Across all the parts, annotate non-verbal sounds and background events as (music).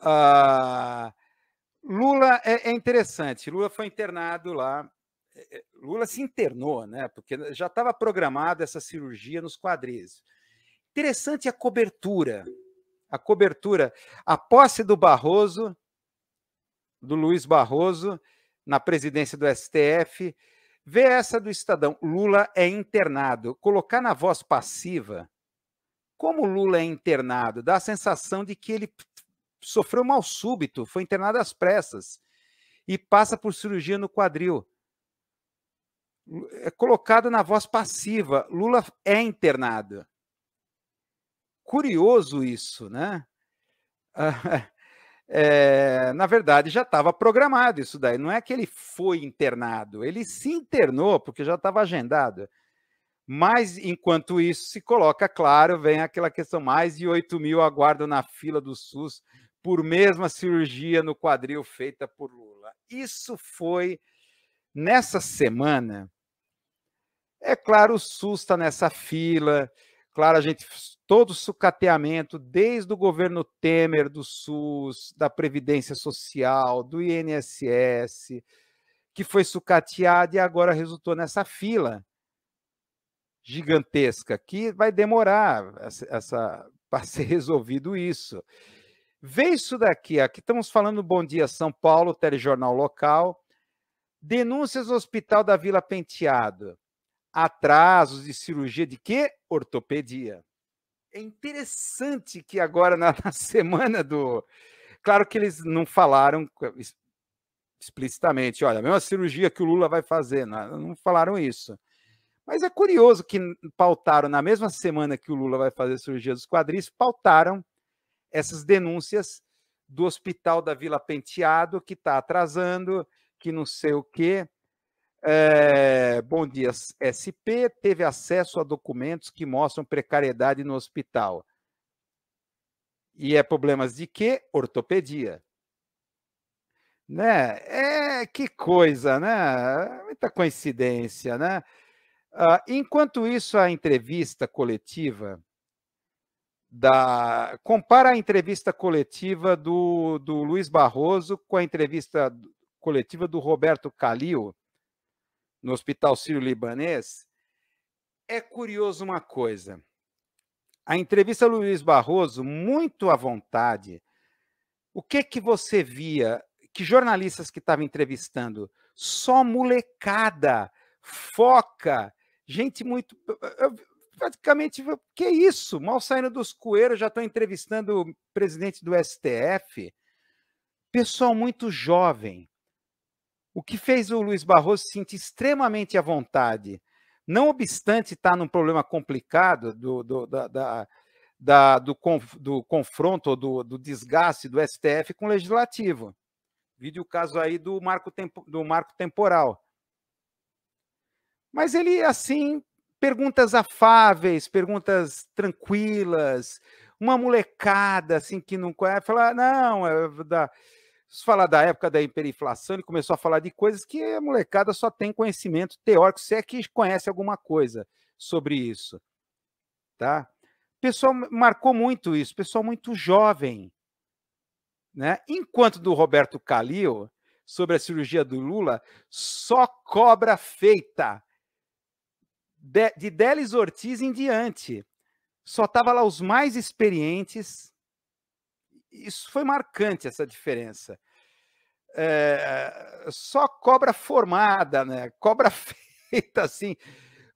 Ah, Lula é, é, interessante. Lula foi internado lá. É, é, Lula se internou, né? Porque já estava programada essa cirurgia nos quadris. Interessante a cobertura. A cobertura, a posse do Barroso, do Luiz Barroso, na presidência do STF. Vê essa do Estadão. Lula é internado. Colocar na voz passiva, como Lula é internado, dá a sensação de que ele sofreu mal súbito, foi internado às pressas e passa por cirurgia no quadril. É colocado na voz passiva. Lula é internado. Curioso isso, né? (laughs) É, na verdade, já estava programado isso daí. Não é que ele foi internado, ele se internou, porque já estava agendado. Mas, enquanto isso, se coloca claro, vem aquela questão: mais de 8 mil aguardam na fila do SUS por mesma cirurgia no quadril feita por Lula. Isso foi nessa semana. É claro, o SUS está nessa fila. Claro, a gente todo sucateamento, desde o governo Temer do SUS, da Previdência Social, do INSS, que foi sucateado e agora resultou nessa fila gigantesca que vai demorar essa, essa para ser resolvido isso. Vê isso daqui, aqui estamos falando Bom Dia São Paulo, telejornal local. Denúncias do Hospital da Vila Penteado. Atrasos de cirurgia de quê? Ortopedia. É interessante que agora, na, (laughs) na semana do. Claro que eles não falaram explicitamente, olha, a mesma cirurgia que o Lula vai fazer, não, não falaram isso. Mas é curioso que pautaram, na mesma semana que o Lula vai fazer cirurgia dos quadris, pautaram essas denúncias do hospital da Vila Penteado, que está atrasando, que não sei o quê. É, bom dia, SP teve acesso a documentos que mostram precariedade no hospital. E é problemas de quê? Ortopedia. Né? É que coisa, né? Muita coincidência, né? Ah, enquanto isso, a entrevista coletiva da compara a entrevista coletiva do, do Luiz Barroso com a entrevista coletiva do Roberto Calil no Hospital Sírio-Libanês, é curioso uma coisa. A entrevista do Luiz Barroso, muito à vontade, o que que você via? Que jornalistas que estavam entrevistando? Só molecada, foca, gente muito. Eu, praticamente, que isso? Mal saindo dos coeiros, já estou entrevistando o presidente do STF. Pessoal muito jovem. O que fez o Luiz Barroso se sentir extremamente à vontade, não obstante estar tá num problema complicado do, do, da, da, da, do, conf, do confronto do, do desgaste do STF com o legislativo. Vídeo o caso aí do marco, tempo, do marco temporal. Mas ele, assim, perguntas afáveis, perguntas tranquilas, uma molecada assim que não conhece, falar, não, é da falar da época da hiperinflação, ele começou a falar de coisas que a molecada só tem conhecimento teórico, se é que conhece alguma coisa sobre isso, tá? Pessoal marcou muito isso, pessoal muito jovem, né? Enquanto do Roberto Calil sobre a cirurgia do Lula, só cobra feita de, de Delis Ortiz em diante. Só tava lá os mais experientes. Isso foi marcante, essa diferença. É, só cobra formada, né? cobra (laughs) feita assim,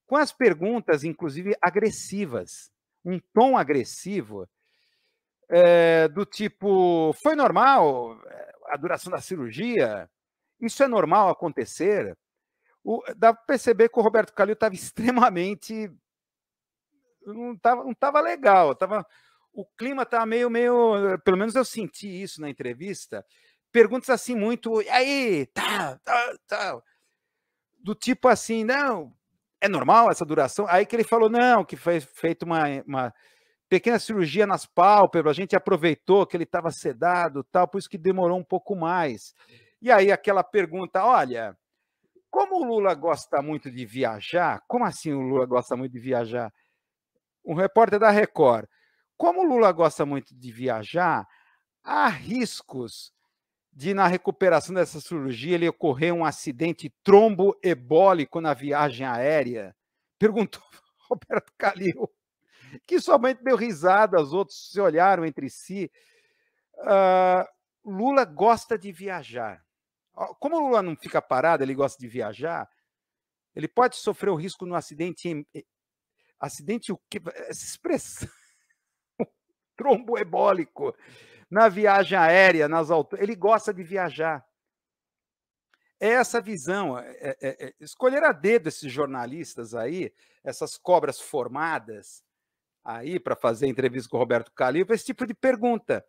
com as perguntas, inclusive, agressivas. Um tom agressivo, é, do tipo: foi normal é, a duração da cirurgia? Isso é normal acontecer? O, dá para perceber que o Roberto Calil estava extremamente. Não estava não tava legal. Tava, o clima estava meio, meio. Pelo menos eu senti isso na entrevista. Perguntas assim muito. Aí, tá tá tá. Do tipo assim, não, é normal essa duração? Aí que ele falou, não, que foi feito uma, uma pequena cirurgia nas pálpebras, a gente aproveitou que ele estava sedado, tal, por isso que demorou um pouco mais. E aí aquela pergunta, olha, como o Lula gosta muito de viajar, como assim o Lula gosta muito de viajar? Um repórter da Record. Como o Lula gosta muito de viajar, há riscos de, na recuperação dessa cirurgia, ele ocorrer um acidente tromboebólico na viagem aérea? (laughs) Perguntou (laughs) Roberto Calil, que somente deu risada, os outros se olharam entre si. Uh, Lula gosta de viajar. Como o Lula não fica parado, ele gosta de viajar, ele pode sofrer o risco no acidente. Acidente o que? Essa expressão. (laughs) Trombo ebólico. Na viagem aérea, nas alturas. Ele gosta de viajar. É essa visão. É, é, é, é, escolher a dedo esses jornalistas aí, essas cobras formadas aí para fazer entrevista com o Roberto Calil, esse tipo de pergunta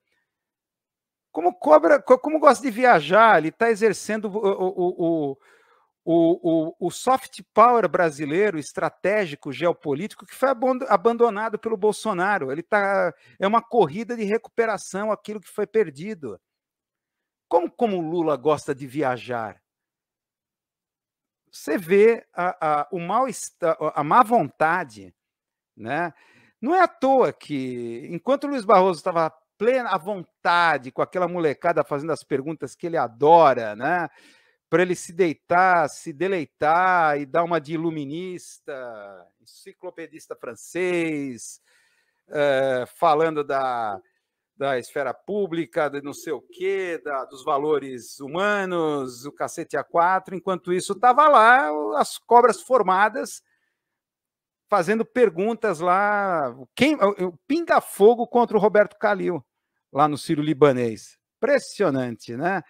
como cobra, como gosta de viajar, ele está exercendo o, o, o, o, soft power brasileiro, estratégico, geopolítico, que foi abandonado pelo Bolsonaro. Ele tá, é uma corrida de recuperação aquilo que foi perdido. Como, como Lula gosta de viajar? Você vê a, a, o mal, a má vontade, né? Não é à toa que, enquanto Luiz Barroso estava plena à vontade com aquela molecada fazendo as perguntas que ele adora, né? Para ele se deitar, se deleitar e dar uma de iluminista, enciclopedista francês, é, falando da, da esfera pública, de não sei o quê, da, dos valores humanos, o cacete A4. Enquanto isso, estava lá as cobras formadas fazendo perguntas lá, quem, o pinga-fogo contra o Roberto Calil lá no Ciro Libanês. Impressionante, né?